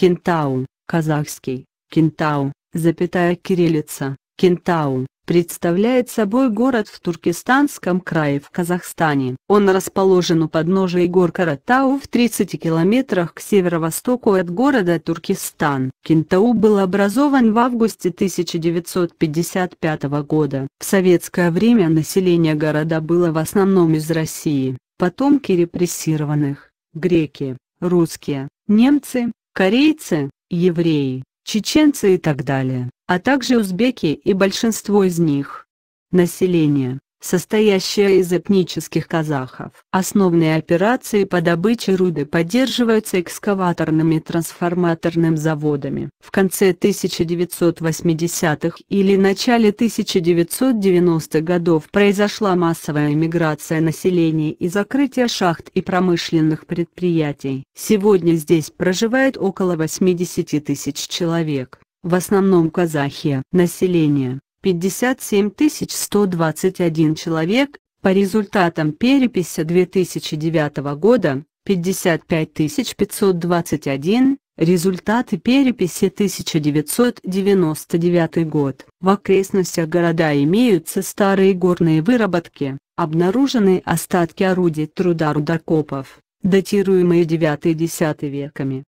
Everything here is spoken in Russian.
Кентау, казахский, Кентау, запятая кириллица, Кентау, представляет собой город в Туркестанском крае в Казахстане. Он расположен у подножия гор Каратау в 30 километрах к северо-востоку от города Туркестан. Кентау был образован в августе 1955 года. В советское время население города было в основном из России, потомки репрессированных, греки, русские, немцы, корейцы, евреи, чеченцы и так далее, а также узбеки и большинство из них. Население состоящая из этнических казахов. Основные операции по добыче руды поддерживаются экскаваторными и трансформаторным заводами. В конце 1980-х или начале 1990-х годов произошла массовая миграция населения и закрытие шахт и промышленных предприятий. Сегодня здесь проживает около 80 тысяч человек в основном казахи. Население 57 121 человек, по результатам переписи 2009 года 55 521, результаты переписи 1999 год. В окрестностях города имеются старые горные выработки, обнаружены остатки орудий труда рудокопов, датируемые 9-10 веками.